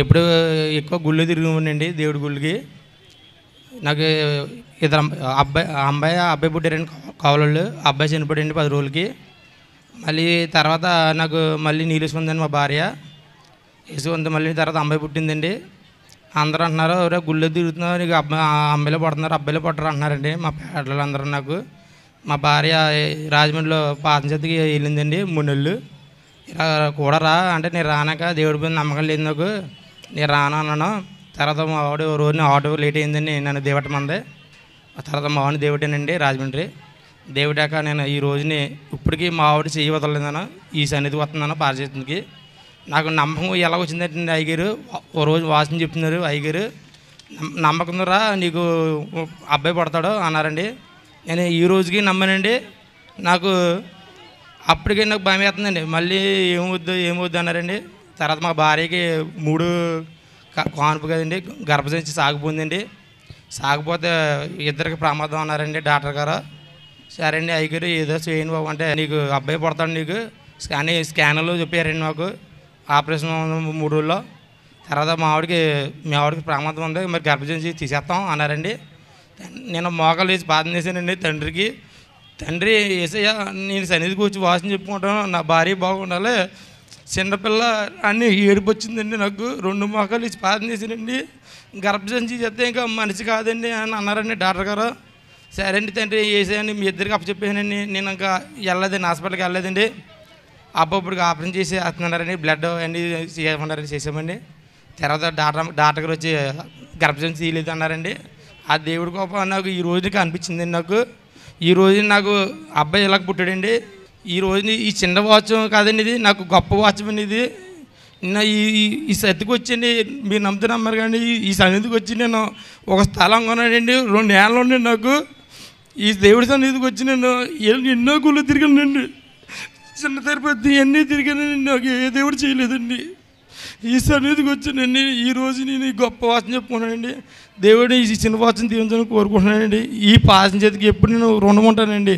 ఎప్పుడు ఎక్కువ గుళ్ళు తిరిగి దేవుడి గుళ్ళకి నాకు ఇద్దరు అబ్బాయి అమ్మాయి అబ్బాయి పుట్టారండి కావాలోళ్ళు అబ్బాయి చనిపోయాడండి పది రోజులకి మళ్ళీ తర్వాత నాకు మళ్ళీ అండి మా భార్య వేసుకుంది మళ్ళీ తర్వాత అమ్మాయి పుట్టిందండి అందరూ అంటున్నారు ఎవరో గుళ్ళు తిరుగుతున్నారు నీకు అబ్బాయి అమ్మాయిలో పడుతున్నారు అబ్బాయిలు పడతారు అంటున్నారండి మా పేటలు అందరూ నాకు మా భార్య రాజమండ్రిలో పాతం చేతికి వెళ్ళిందండి మూడు నెలలు ఇలా కూడా రా అంటే నేను రానాక దేవుడి మీద నమ్మకం లేదు నాకు నేను రాను అన్నాను తర్వాత మా ఆవిడ రోజున ఆటో లేట్ అయిందని నన్ను దేవటమంది తర్వాత మా ఆవిడ దేవటేనండి రాజమండ్రి దేవుడాక నేను ఈ రోజుని ఇప్పటికీ మా ఆవిడ చెయ్యి ఈ సన్నిధి వస్తున్నాను పారిచేతునికి నాకు నమ్మకం ఎలా వచ్చిందంటే అయ్యగారు ఓ రోజు వాసన చెప్తున్నారు అయ్యగారు నమ్మకం రా నీకు అబ్బాయి పడతాడు అన్నారండి నేను ఈ రోజుకి నమ్మనండి నాకు అప్పటికే నాకు భయం వేస్తుందండి మళ్ళీ ఏమొద్దు ఏమొద్దు అన్నారండి తర్వాత మా భార్యకి మూడు కానుపు కదండి గర్భశించి సాగిపోయిందండి సాగిపోతే ఇద్దరికి ప్రమాదం అన్నారండి డాక్టర్ గారు సరే అండి అయ్యగారు ఏదో చేయను బాబు అంటే నీకు అబ్బాయి పడతాడు నీకు కానీ స్కానర్లో చెప్పారండి మాకు ఆపరేషన్ మూడు రోజుల్లో తర్వాత మా ఆవిడకి మీ ఆవిడకి ప్రమాదం ఉంది మరి గర్భజించి తీసేస్తాం అన్నారండి నేను మోకాలు వేసి ప్రార్థన చేశానండి తండ్రికి తండ్రి ఏసయ్య నేను సన్నిధికి వచ్చి వాసన చెప్పుకుంటాను నా భార్య బాగుండాలి చిన్నపిల్ల అన్ని ఏడుపు వచ్చిందండి నాకు రెండు మొక్కలు ఇచ్చి పాదం చేసినండి గర్భసంచి చేస్తే ఇంకా మనిషి కాదండి అని అన్నారండి డాక్టర్ గారు సరే అండి తండ్రి వేసేయండి మీ ఇద్దరికి అప్పచెప్పానండి నేను ఇంకా వెళ్ళలేదండి హాస్పిటల్కి వెళ్ళలేదండి అప్పుడు ఆపరేషన్ చేసి వేస్తున్నారండి బ్లడ్ అన్ని చేయమన్నారని చేసామండి తర్వాత డాక్టర్ డాక్టర్ గారు వచ్చి గర్భజం తీయలేదు అన్నారండి ఆ దేవుడి కోపం నాకు ఈ రోజుకి అనిపించిందండి నాకు ఈ రోజు నాకు అబ్బాయి ఇలాగ పుట్టాడండి ఈ రోజు ఈ చిన్న వాచం కాదండి ఇది నాకు గొప్ప వాచం అనేది ఈ ఈ సతికి వచ్చింది మీరు నమ్ముతున్నారు కానీ ఈ సన్నిధికి వచ్చి నేను ఒక స్థలం కొన్నాడండి రెండు నెలలు ఉండి నాకు ఈ దేవుడి సన్నిధికి వచ్చి నేను ఎన్నో గుళ్ళు తిరిగానండి చిన్న తిరుపతి ఎన్ని తిరిగానండి నాకు ఏ దేవుడు చేయలేదండి ఈ సన్నిధికి వచ్చినండి ఈ రోజు నేను గొప్ప వాసన చెప్పుకున్నానండి దేవుడు ఈ చిన్న వాసన తీరించాలని కోరుకుంటున్నానండి ఈ పాచన చేతికి ఎప్పుడు నేను రుణం ఉంటానండి